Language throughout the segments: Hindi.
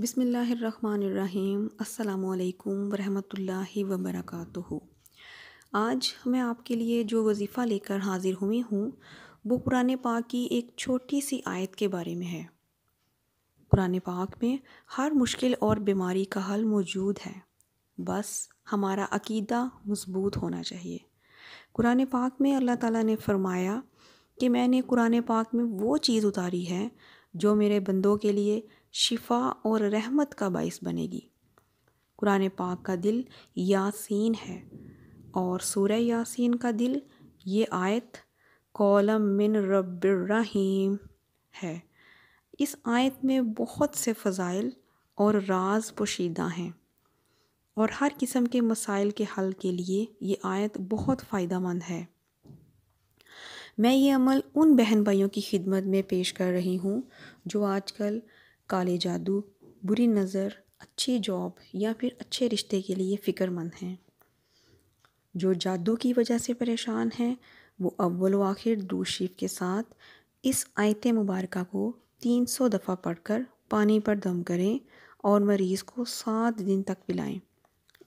बिसमीम् अल्लाम वरहमतुल्लाहि वबरकातुहु आज मैं आपके लिए जो वजीफ़ा लेकर हाज़िर हुई हूँ वो पुराने पाक की एक छोटी सी आयत के बारे में है पुराने पाक में हर मुश्किल और बीमारी का हल मौजूद है बस हमारा अकीदा मज़बूत होना चाहिए कुरान पाक में अल्लाह ताला ने फ़रमाया कि मैंने कुरान पाक में वो चीज़ उतारी है जो मेरे बंदों के लिए शिफा और रहमत का बायस बनेगी कुरान पाक का दिल यासीन है और सूर्य यासीन का दिल ये आयत कॉलम मिन रबीम है इस आयत में बहुत से फ़ज़ाइल और राज पोशीदा हैं और हर किस्म के मसाइल के हल के लिए ये आयत बहुत फ़ायदा मंद है मैं ये अमल उन बहन भाइयों की खिदमत में पेश कर रही हूँ जो आजकल काले जादू बुरी नज़र अच्छी जॉब या फिर अच्छे रिश्ते के लिए फ़िक्रमंद हैं जो जादू की वजह से परेशान हैं वो अव्वल आखिर आखिर दूशीफ के साथ इस आयत मुबारक को तीन सौ दफ़ा पढ़कर पानी पर दम करें और मरीज़ को सात दिन तक पिलाएं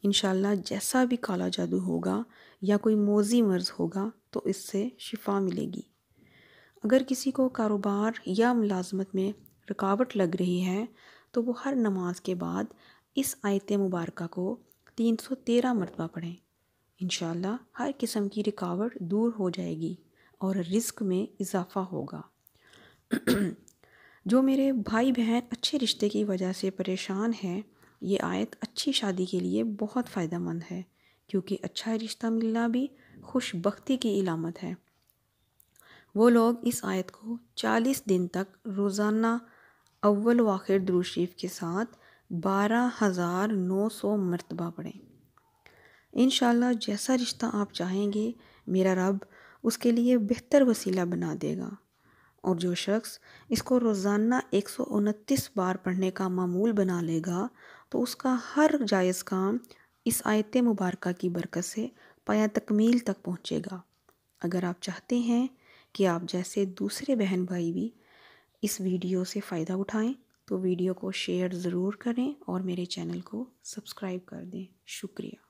इन जैसा भी काला जादू होगा या कोई मोजी मर्ज़ होगा तो इससे शिफा मिलेगी अगर किसी को कारोबार या मुलाजमत में रुकावट लग रही है तो वो हर नमाज के बाद इस आयत मुबारक को तीन सौ तेरह मरतबा पढ़ें इन हर किस्म की रुकावट दूर हो जाएगी और रिस्क में इजाफ़ा होगा जो मेरे भाई बहन अच्छे रिश्ते की वजह से परेशान हैं ये आयत अच्छी शादी के लिए बहुत मंद है क्योंकि अच्छा रिश्ता मिलना भी खुशबी की इलामत है वो लोग इस आयत को 40 दिन तक रोज़ाना अव्वल वाखिर द्रूशरीफ के साथ बारह हज़ार नौ सौ मरतबा पढ़ें इन जैसा रिश्ता आप चाहेंगे मेरा रब उसके लिए बेहतर वसीला बना देगा और जो शख्स इसको रोज़ाना एक सौ उनतीस बार पढ़ने का मामूल बना लेगा तो उसका हर जायज़ काम इस आयत मुबारक की बरकत से पाया तकमील तक पहुँचेगा अगर आप चाहते हैं कि आप जैसे दूसरे बहन भाई भी इस वीडियो से फ़ायदा उठाएं तो वीडियो को शेयर ज़रूर करें और मेरे चैनल को सब्सक्राइब कर दें शुक्रिया